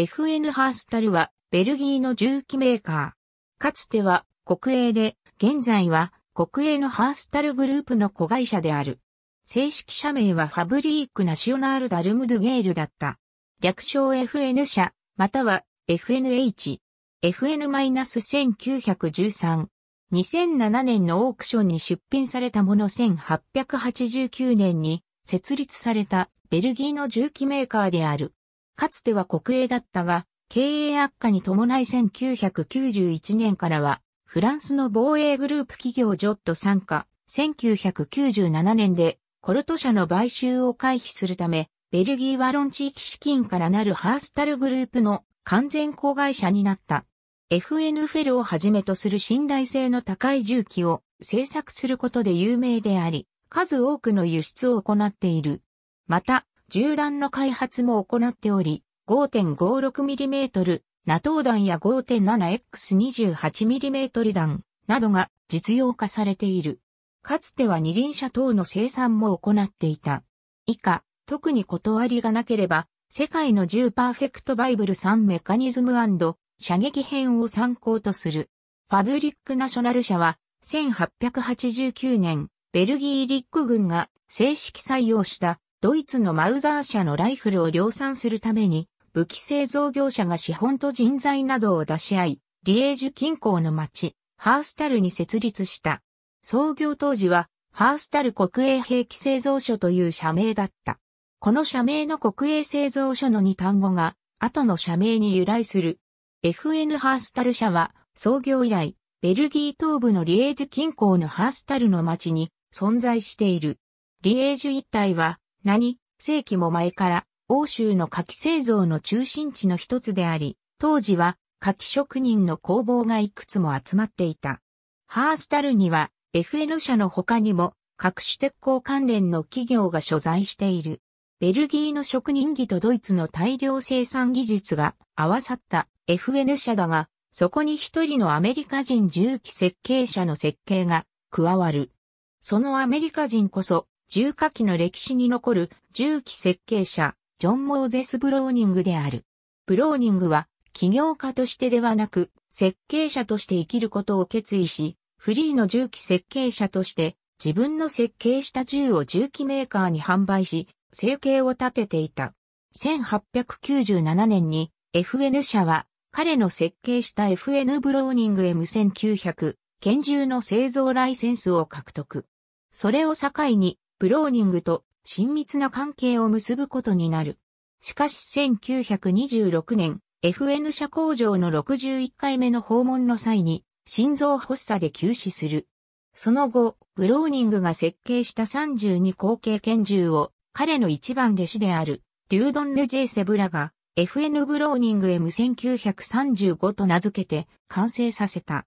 FN ハースタルはベルギーの重機メーカー。かつては国営で、現在は国営のハースタルグループの子会社である。正式社名はファブリークナショナールダルムドゥゲールだった。略称 FN 社、または FNH。FN-1913。2007年のオークションに出品されたもの1889年に設立されたベルギーの重機メーカーである。かつては国営だったが、経営悪化に伴い1991年からは、フランスの防衛グループ企業ジョット参加、1997年でコルト社の買収を回避するため、ベルギーワロン地域資金からなるハースタルグループの完全子会社になった。FN フェルをはじめとする信頼性の高い重機を製作することで有名であり、数多くの輸出を行っている。また、銃弾の開発も行っており、5.56mm、ナトー弾や 5.7X28mm 弾などが実用化されている。かつては二輪車等の生産も行っていた。以下、特に断りがなければ、世界の10パーフェクトバイブル3メカニズム射撃編を参考とする。ファブリックナショナル社は、1889年、ベルギーリック軍が正式採用したドイツのマウザー社のライフルを量産するために、武器製造業者が資本と人材などを出し合い、リエージュ近郊の町、ハースタルに設立した。創業当時は、ハースタル国営兵器製造所という社名だった。この社名の国営製造所の2単語が、後の社名に由来する。FN ハースタル社は、創業以来、ベルギー東部のリエージュ近郊のハースタルの町に存在している。リエージュ一帯は、何世紀も前から欧州の柿製造の中心地の一つであり、当時は柿職人の工房がいくつも集まっていた。ハースタルには FN 社の他にも各種鉄鋼関連の企業が所在している。ベルギーの職人技とドイツの大量生産技術が合わさった FN 社だが、そこに一人のアメリカ人重機設計者の設計が加わる。そのアメリカ人こそ重火器の歴史に残る重機設計者、ジョン・モーゼス・ブローニングである。ブローニングは、起業家としてではなく、設計者として生きることを決意し、フリーの重機設計者として、自分の設計した銃を銃器メーカーに販売し、生計を立てていた。1897年に FN 社は彼の設計した FN ブローニング M1900 拳銃の製造ライセンスを獲得。それを境にブローニングと親密な関係を結ぶことになる。しかし1926年、FN 社工場の61回目の訪問の際に、心臓発作で急死する。その後、ブローニングが設計した32口径拳銃を、彼の一番弟子である、デュードン・ルジェイセブラが、FN ブローニング M1935 と名付けて完成させた。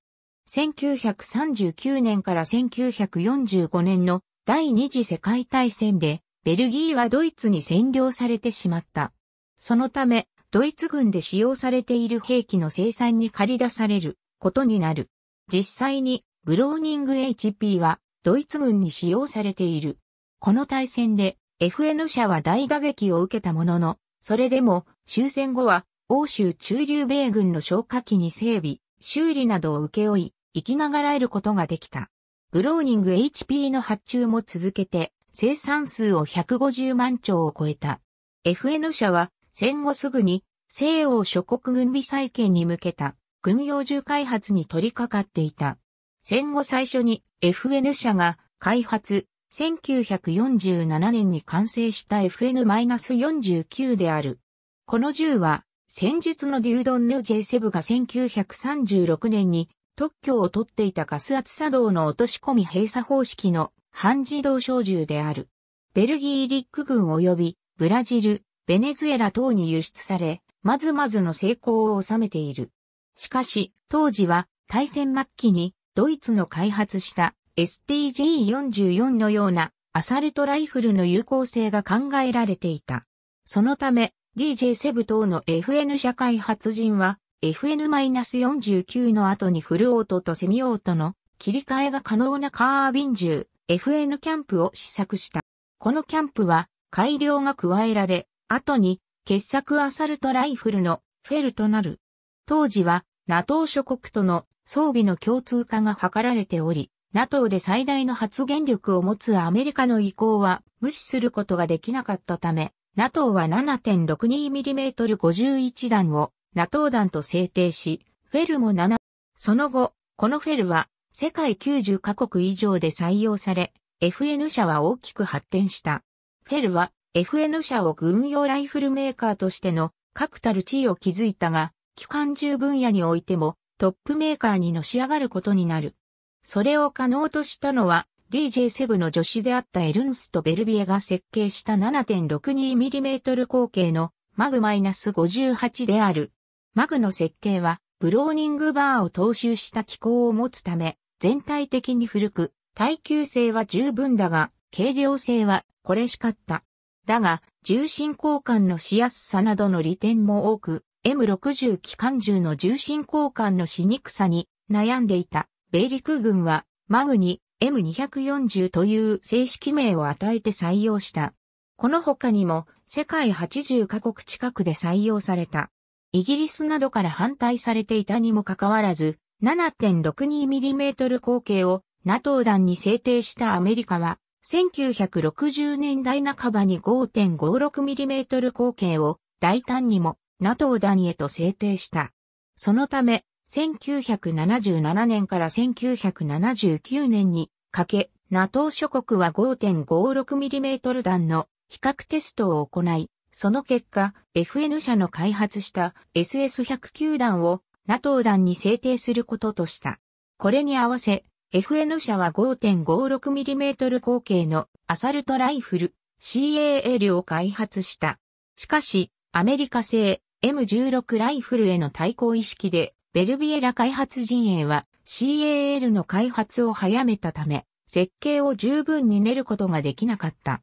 1939年から1945年の第二次世界大戦で、ベルギーはドイツに占領されてしまった。そのため、ドイツ軍で使用されている兵器の生産に駆り出されることになる。実際に、ブローニング HP はドイツ軍に使用されている。この対戦で FN 社は大打撃を受けたものの、それでも終戦後は欧州中流米軍の消火器に整備、修理などを請け負い、生きながらえることができた。ブローニング HP の発注も続けて、生産数を150万兆を超えた。FN 社は、戦後すぐに、西欧諸国軍備再建に向けた、軍用銃開発に取り掛かっていた。戦後最初に FN 社が開発、1947年に完成した FN-49 である。この銃は、戦術のデュードンヌ J7 が1936年に特許を取っていたガス圧作動の落とし込み閉鎖方式の半自動小銃である。ベルギーリック軍及びブラジル、ベネズエラ等に輸出され、まずまずの成功を収めている。しかし、当時は大戦末期にドイツの開発した STG44 のようなアサルトライフルの有効性が考えられていた。そのため、DJ セブ等の FN 社会発人は FN-49 の後にフルオートとセミオートの切り替えが可能なカービン銃 FN キャンプを試作した。このキャンプは改良が加えられ、後に傑作アサルトライフルのフェルとなる。当時は NATO 諸国との装備の共通化が図られており、NATO で最大の発言力を持つアメリカの意向は無視することができなかったため、NATO は 7.62mm51 弾を NATO 団と制定し、フェルも7、その後、このフェルは世界90カ国以上で採用され、FN 社は大きく発展した。フェルは FN 社を軍用ライフルメーカーとしての確たる地位を築いたが、機関銃分野においてもトップメーカーにのし上がることになる。それを可能としたのは DJ7 の助手であったエルンスト・ベルビエが設計した 7.62mm 口径のマグマイナス58である。マグの設計は、ブローニングバーを踏襲した機構を持つため、全体的に古く、耐久性は十分だが、軽量性はこれしかった。だが、重心交換のしやすさなどの利点も多く、M60 機関銃の重心交換のしにくさに悩んでいた。米陸軍は、マグに M240 という正式名を与えて採用した。この他にも、世界80カ国近くで採用された。イギリスなどから反対されていたにもかかわらず、7.62mm 口径を NATO 弾に制定したアメリカは、1960年代半ばに 5.56mm 口径を大胆にも NATO 弾へと制定した。そのため、1977年から1979年にかけ、NATO 諸国は 5.56mm 弾の比較テストを行い、その結果、FN 社の開発した SS109 弾を NATO 弾に制定することとした。これに合わせ、FN 社は 5.56mm 口径のアサルトライフル CAL を開発した。しかし、アメリカ製 M16 ライフルへの対抗意識で、ベルビエラ開発陣営は CAL の開発を早めたため、設計を十分に練ることができなかった。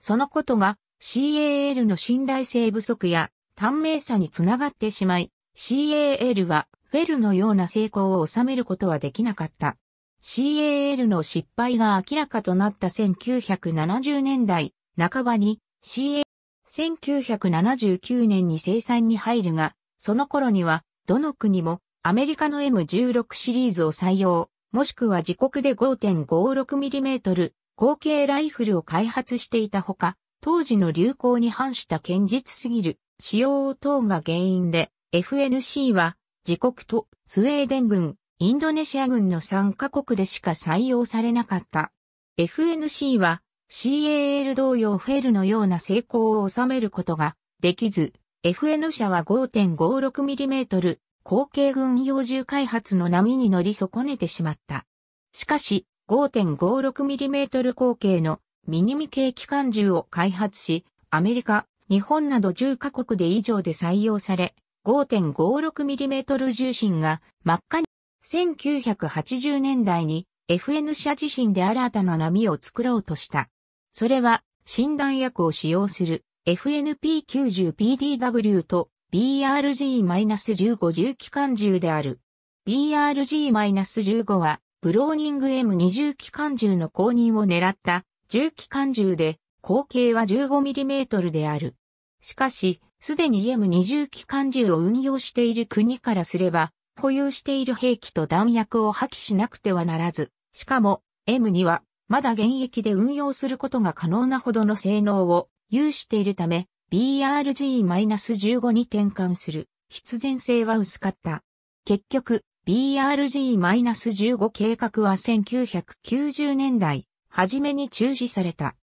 そのことが CAL の信頼性不足や短命さにつながってしまい、CAL はフェルのような成功を収めることはできなかった。CAL の失敗が明らかとなった1970年代半ばに CAL 1979年に生産に入るが、その頃にはどの国もアメリカの M16 シリーズを採用、もしくは自国で 5.56mm 合計ライフルを開発していたほか、当時の流行に反した堅実すぎる使用等が原因で、FNC は自国とスウェーデン軍、インドネシア軍の3カ国でしか採用されなかった。FNC は CAL 同様フェルのような成功を収めることができず、FN 社は 5.56mm 後継軍用銃開発の波に乗り損ねてしまった。しかし、5.56mm 後継のミニミ系機関銃を開発し、アメリカ、日本など10カ国で以上で採用され、5.56mm 重心が真っ赤に、1980年代に FN 社自身で新たな波を作ろうとした。それは、診断薬を使用する FNP90PDW と BRG-15 重機関銃である。BRG-15 は、ブローニング M20 機関銃の公認を狙った銃機関銃で、口径は 15mm である。しかし、すでに M20 機関銃を運用している国からすれば、保有している兵器と弾薬を破棄しなくてはならず、しかも M にはまだ現役で運用することが可能なほどの性能を有しているため、BRG-15 に転換する必然性は薄かった。結局、BRG-15 計画は1990年代初めに中止された。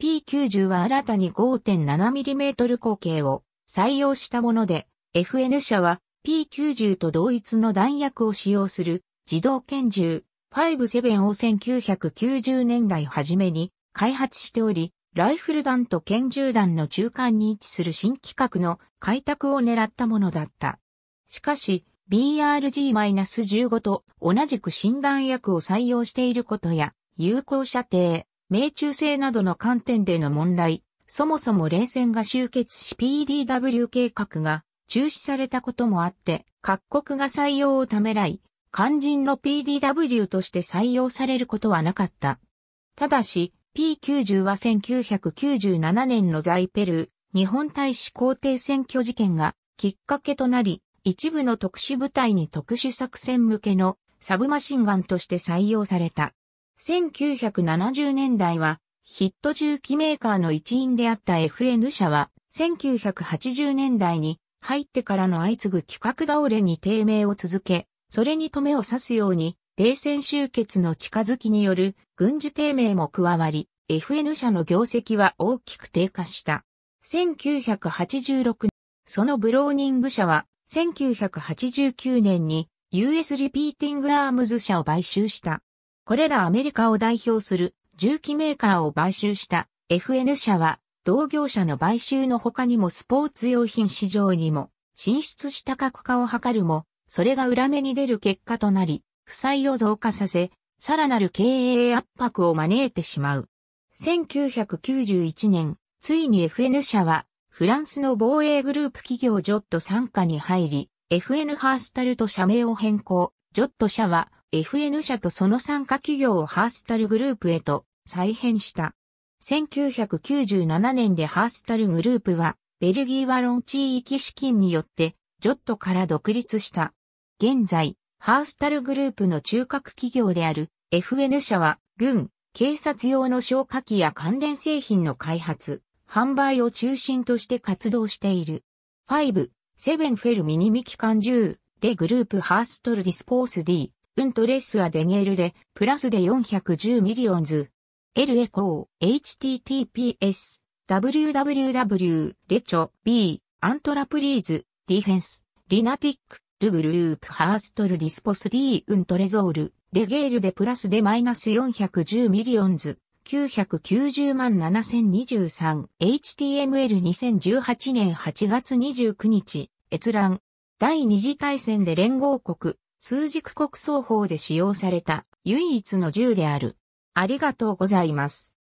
P90 は新たに 5.7mm 口径を採用したもので、FN 社は P90 と同一の弾薬を使用する自動拳銃57を1990年代初めに開発しており、ライフル弾と拳銃弾の中間に位置する新規格の開拓を狙ったものだった。しかし、BRG-15 と同じく診断薬を採用していることや、有効射程、命中性などの観点での問題、そもそも冷戦が終結し PDW 計画が中止されたこともあって、各国が採用をためらい、肝心の PDW として採用されることはなかった。ただし、P90 は1997年のザイペルー、日本大使皇帝選挙事件がきっかけとなり、一部の特殊部隊に特殊作戦向けのサブマシンガンとして採用された。1970年代はヒット重機メーカーの一員であった FN 社は1980年代に入ってからの相次ぐ企画倒れに低迷を続け、それに止めを刺すように冷戦終結の近づきによる軍需低迷も加わり、FN 社の業績は大きく低下した。1986年、そのブローニング社は1989年に US リピーティングアームズ社を買収した。これらアメリカを代表する重機メーカーを買収した FN 社は同業者の買収の他にもスポーツ用品市場にも進出した格化を図るも、それが裏目に出る結果となり、負債を増加させ、さらなる経営圧迫を招いてしまう。1991年、ついに FN 社は、フランスの防衛グループ企業ジョット参加に入り、FN ハースタルと社名を変更。ジョット社は、FN 社とその参加企業をハースタルグループへと再編した。1997年でハースタルグループは、ベルギーワロン地域資金によって、ジョットから独立した。現在、ハースタルグループの中核企業である FN 社は、軍、警察用の消火器や関連製品の開発、販売を中心として活動している。5、セブンフェルミニミキン10、レグループハーストルディスポース D、ントレスはデゲールで、プラスで410ミリオンズ。L エコー、https、www、レチョ、b、アントラプリーズ、ディフェンス、リナティック、ルグループ、ハーストルディスポスディーウントレゾール、デゲールでプラスでマイナス410ミリオンズ。990万 7023HTML2018 年8月29日、閲覧。第二次大戦で連合国、数軸国双方で使用された唯一の銃である。ありがとうございます。